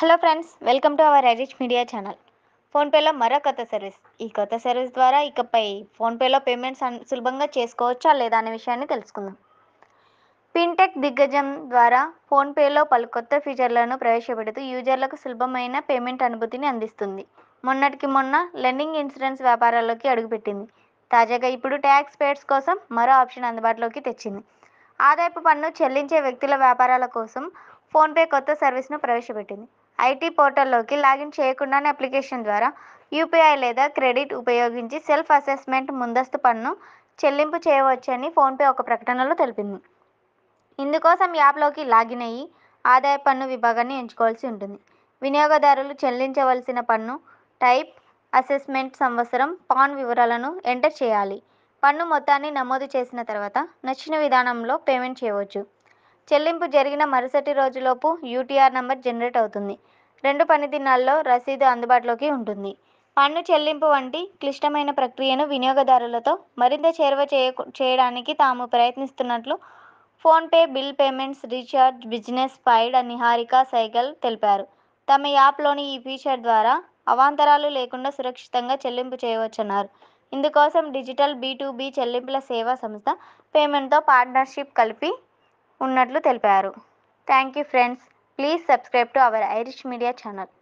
hello friends welcome to our edit media channel ఫోన్పేలో మరో కొత్త సర్వీస్ ఈ కొత్త సర్వీస్ ద్వారా ఇకపై ఫోన్పేలో పేమెంట్స్ సులభంగా చేసుకోవచ్చా లేదా అనే విషయాన్ని తెలుసుకుందాం పిన్టెక్ దిగ్గజం ద్వారా ఫోన్పేలో పలు కొత్త ఫీచర్లను ప్రవేశపెడుతూ యూజర్లకు సులభమైన పేమెంట్ అనుభూతిని అందిస్తుంది మొన్నటికి మొన్న లెండింగ్ ఇన్సూరెన్స్ వ్యాపారాల్లోకి అడుగుపెట్టింది తాజాగా ఇప్పుడు ట్యాక్స్ పేడ్స్ కోసం మరో ఆప్షన్ అందుబాటులోకి తెచ్చింది ఆదాయపు పన్ను చెల్లించే వ్యక్తుల వ్యాపారాల కోసం ఫోన్పే కొత్త సర్వీస్ను ప్రవేశపెట్టింది ఐటీ పోర్టల్లోకి లాగిన్ చేయకుండానే అప్లికేషన్ ద్వారా యూపీఐ లేదా క్రెడిట్ ఉపయోగించి సెల్ఫ్ అసెస్మెంట్ ముందస్తు పన్ను చెల్లింపు చేయవచ్చని ఫోన్పే ఒక ప్రకటనలో తెలిపింది ఇందుకోసం యాప్లోకి లాగిన్ అయ్యి ఆదాయ పన్ను విభాగాన్ని ఎంచుకోవాల్సి ఉంటుంది వినియోగదారులు చెల్లించవలసిన పన్ను టైప్ అసెస్మెంట్ సంవత్సరం పాన్ వివరాలను ఎంటర్ చేయాలి పన్ను మొత్తాన్ని నమోదు చేసిన తర్వాత నచ్చిన విధానంలో పేమెంట్ చేయవచ్చు చెల్లింపు జరిగిన మరుసటి రోజులోపు యూటీఆర్ నంబర్ జనరేట్ అవుతుంది రెండు పని దినాల్లో రసీదు అందుబాటులోకి ఉంటుంది పన్ను చెల్లింపు వంటి క్లిష్టమైన ప్రక్రియను వినియోగదారులతో మరింత చేరువ చేయ చేయడానికి తాము ప్రయత్నిస్తున్నట్లు PhonePe bill payments recharge business ఫైడ్ నిహారిక సైగల్ తెలిపారు తమ యాప్లోని ఈ ఫీచర్ ద్వారా అవాంతరాలు లేకుండా సురక్షితంగా చెల్లింపు చేయవచ్చన్నారు ఇందుకోసం డిజిటల్ బీ చెల్లింపుల సేవా సంస్థ పేమెంట్తో పార్ట్నర్షిప్ కలిపి ఉన్నట్లు తెలిపారు thank you friends please subscribe to our Irish media channel